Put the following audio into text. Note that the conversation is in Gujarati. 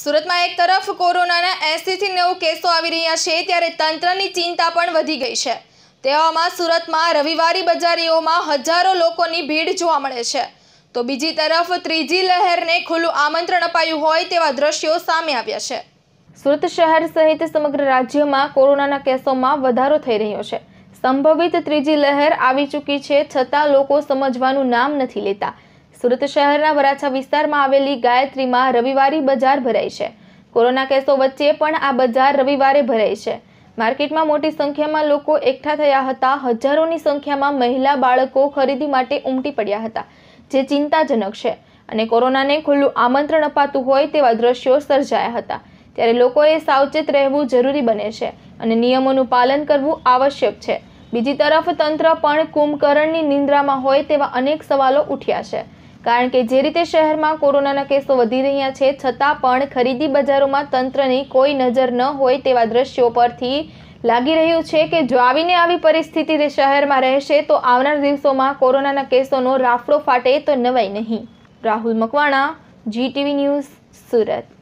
સુરતમાં એક તરફ કોરોનાના એસીથી નેવું કેસો આવી રહ્યા છે ત્યારે તંત્રની ચિંતા પણ વધી ગઈ છે તેવામાં સુરતમાં રવિવારી બજારીઓમાં હજારો લોકોની ભીડ જોવા મળે છે તો બીજી તરફ ત્રીજી લહેરને ખુલ્લું આમંત્રણ અપાયું હોય તેવા દ્રશ્યો સામે આવ્યા છે સુરત શહેર સહિત સમગ્ર રાજ્યમાં કોરોનાના કેસોમાં વધારો થઈ રહ્યો છે સંભવિત ત્રીજી લહેર આવી ચૂકી છે છતાં લોકો સમજવાનું નામ નથી લેતા સુરત શહેરના વરાછા વિસ્તારમાં આવેલી ગાયત્રીમાં રવિવારી બજાર ભરાય છે કોરોના કેસો વચ્ચે પણ આ બજાર રવિવારે ભરાય છે માર્કેટમાં મોટી સંખ્યામાં લોકો એકઠા થયા હતા હજારોની સંખ્યામાં મહિલા બાળકો ખરીદી માટે ઉમટી પડ્યા હતા જે ચિંતાજનક છે અને કોરોનાને ખુલ્લું આમંત્રણ અપાતું હોય તેવા દ્રશ્યો સર્જાયા હતા ત્યારે લોકોએ સાવચેત રહેવું જરૂરી બને છે અને નિયમોનું પાલન કરવું આવશ્યક છે બીજી તરફ તંત્ર પણ કુંભકર્ણની નિંદ્રામાં હોય તેવા અનેક સવાલો ઉઠ્યા છે કારણ કે જે રીતે શહેરમાં કોરોનાના કેસો વધી રહ્યા છે છતાં પણ ખરીદી બજારોમાં તંત્રની કોઈ નજર ન હોય તેવા દ્રશ્યો પરથી લાગી રહ્યું છે કે જો આવીને આવી પરિસ્થિતિ શહેરમાં રહેશે તો આવનાર દિવસોમાં કોરોનાના કેસોનો રાફડો ફાટે તો નવાય નહીં રાહુલ મકવાણા જીટીવી ન્યૂઝ સુરત